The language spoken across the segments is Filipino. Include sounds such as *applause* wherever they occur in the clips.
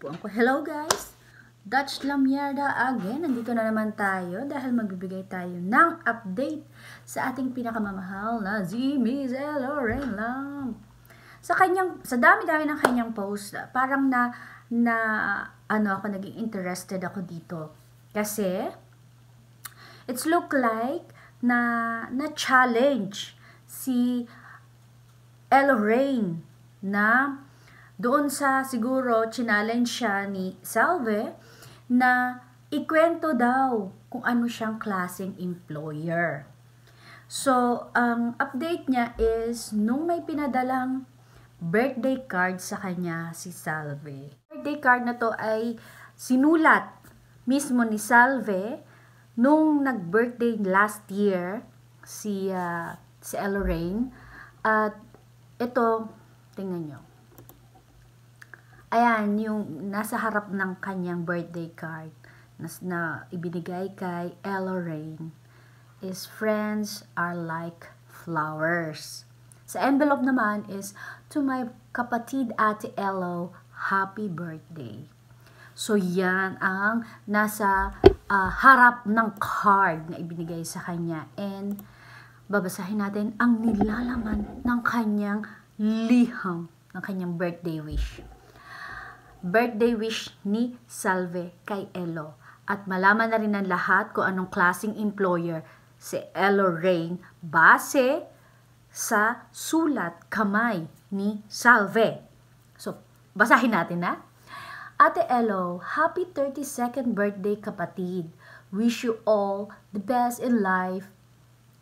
po ako. Hello guys! Dutch Lamyarda again. Nandito na naman tayo dahil magbibigay tayo ng update sa ating pinakamamahal na Zimizel Lorraine Lam. Sa kanyang, sa dami-dami ng kanyang post, parang na, na, ano ako, naging interested ako dito. Kasi, it's look like na, na challenge si Lorraine na doon sa siguro challenge siya ni Salve na ikwento daw kung ano siyang klaseng employer. So, ang um, update niya is nung may pinadalang birthday card sa kanya si Salve. Birthday card na to ay sinulat mismo ni Salve nung nag-birthday last year si uh, si Lorraine at ito tingnan niyo. Ayan, yung nasa harap ng kanyang birthday card na, na ibinigay kay Elloraine is friends are like flowers. Sa envelope naman is to my kapatid Ate Elo, happy birthday. So yan ang nasa uh, harap ng card na ibinigay sa kanya and babasahin natin ang nilalaman ng kanyang liham ng kanyang birthday wish birthday wish ni Salve kay Elo. At malaman na rin ng lahat kung anong klasing employer si Elo Rain base sa sulat kamay ni Salve. So, basahin natin na. Ate Elo, happy 32nd birthday kapatid. Wish you all the best in life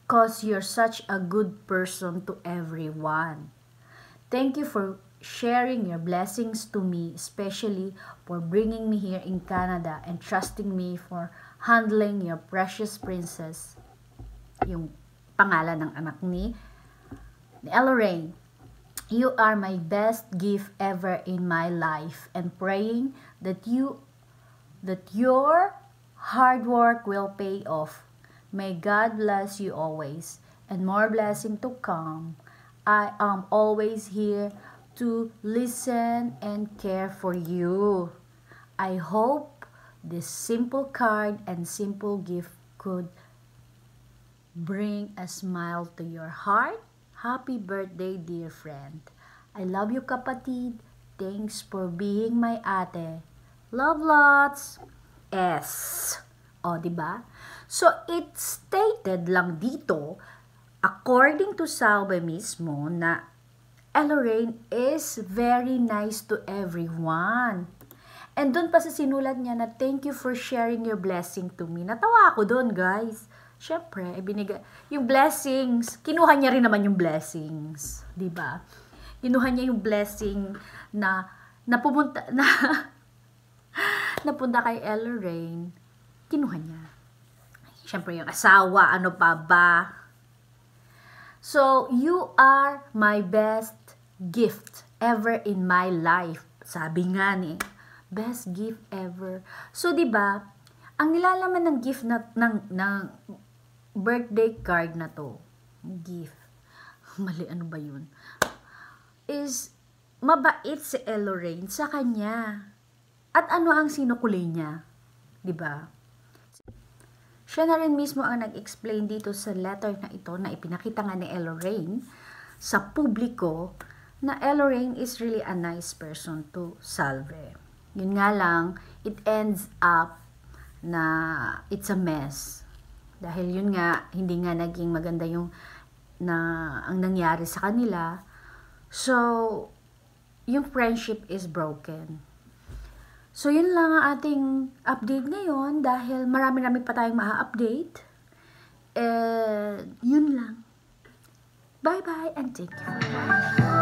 cause you're such a good person to everyone. Thank you for sharing your blessings to me, especially for bringing me here in Canada and trusting me for handling your precious princess, yung pangalan ng anak ni, ni Elorraine. You are my best gift ever in my life and praying that you that your hard work will pay off. May God bless you always and more blessing to come. I am always here to listen and care for you. I hope this simple card and simple gift could bring a smile to your heart. Happy birthday, dear friend. I love you, kapatid. Thanks for being my ate. Love lots. S. O, ba? So, it stated lang dito, according to Salve mismo, na Elloraine is very nice to everyone. And doon pa sa sinulat niya na thank you for sharing your blessing to me. Natawa ako doon, guys. Siyempre, ibinigay eh, yung blessings, kinuha niya rin naman yung blessings, 'di ba? Kinuha niya yung blessing na napupunta *laughs* na napunta kay Elrain. Kinuha niya. Siyempre, yung asawa, ano pa ba? So, you are my best gift ever in my life. Sabi nga ni, best gift ever. So, di ba, ang nilalaman ng gift na, ng, ng birthday card na to, gift, *laughs* mali ano ba yun, is mabait si Elorraine sa kanya. At ano ang sinukulay niya? Di ba? Siya na rin mismo ang nag-explain dito sa letter na ito na ipinakita nga ni Elorraine sa publiko na Ellering is really a nice person to salve. Yun nga lang, it ends up na it's a mess. Dahil yun nga, hindi nga naging maganda yung na ang nangyari sa kanila. So, yung friendship is broken. So, yun lang ang ating update ngayon dahil marami-rami pa tayong maa-update. And, yun lang. Bye-bye and thank you for watching.